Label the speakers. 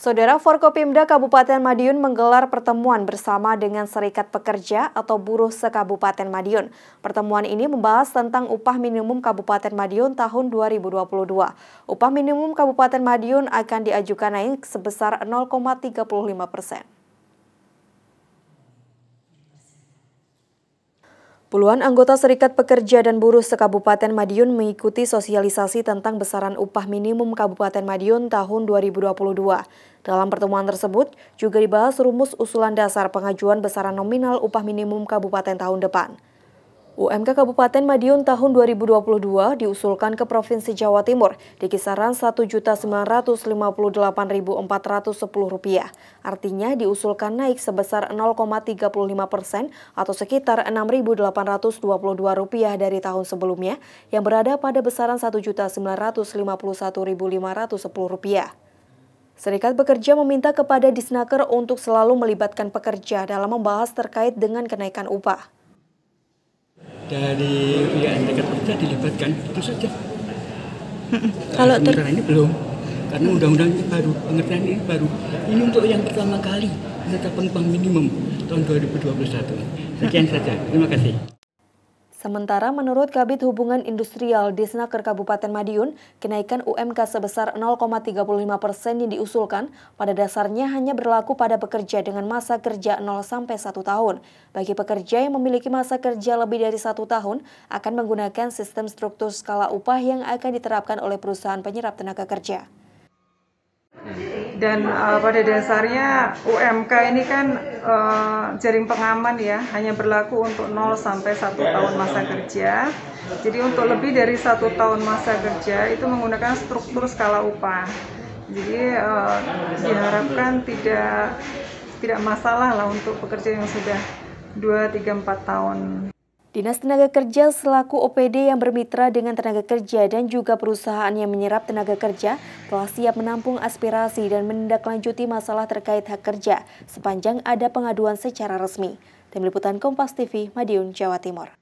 Speaker 1: Saudara Forkopimda Kabupaten Madiun menggelar pertemuan bersama dengan Serikat Pekerja atau Buruh Sekabupaten Madiun. Pertemuan ini membahas tentang upah minimum Kabupaten Madiun tahun 2022. Upah minimum Kabupaten Madiun akan diajukan naik sebesar 0,35 persen. Puluhan anggota Serikat Pekerja dan Buruh Sekabupaten Madiun mengikuti sosialisasi tentang besaran upah minimum Kabupaten Madiun tahun 2022. Dalam pertemuan tersebut juga dibahas rumus usulan dasar pengajuan besaran nominal upah minimum kabupaten tahun depan. UMK Kabupaten Madiun tahun 2022 diusulkan ke Provinsi Jawa Timur di kisaran Rp1.958.410. Artinya diusulkan naik sebesar 0,35 persen atau sekitar Rp6.822 dari tahun sebelumnya yang berada pada besaran Rp1.951.510. Serikat Pekerja meminta kepada Disnaker untuk selalu melibatkan pekerja dalam membahas terkait dengan kenaikan upah. Dari pihak serikat pekerja dilibatkan, itu saja. Kalau ter... ini belum, karena undang-undang ini baru, pengertian ini baru. Ini untuk yang pertama kali penetapan upah minimum tahun 2021. Sekian saja, terima kasih. Sementara menurut Kabit Hubungan Industrial Disnaker Kabupaten Madiun, kenaikan UMK sebesar 0,35 persen yang diusulkan pada dasarnya hanya berlaku pada pekerja dengan masa kerja 0 sampai 1 tahun. Bagi pekerja yang memiliki masa kerja lebih dari satu tahun akan menggunakan sistem struktur skala upah yang akan diterapkan oleh perusahaan penyerap tenaga kerja
Speaker 2: dan uh, pada dasarnya
Speaker 1: UMK ini kan uh, jaring pengaman ya
Speaker 2: hanya berlaku untuk 0 sampai 1 tahun masa kerja jadi untuk lebih dari satu tahun masa kerja itu menggunakan struktur skala upah jadi uh, diharapkan tidak tidak masalah lah untuk pekerja yang sudah 2, 3, 4
Speaker 1: tahun Dinas Tenaga Kerja selaku OPD yang bermitra dengan tenaga kerja dan juga perusahaan yang menyerap tenaga kerja telah siap menampung aspirasi dan menindaklanjuti masalah terkait hak kerja sepanjang ada pengaduan secara resmi. Tim Liputan Kompas TV, Madiun, Jawa Timur.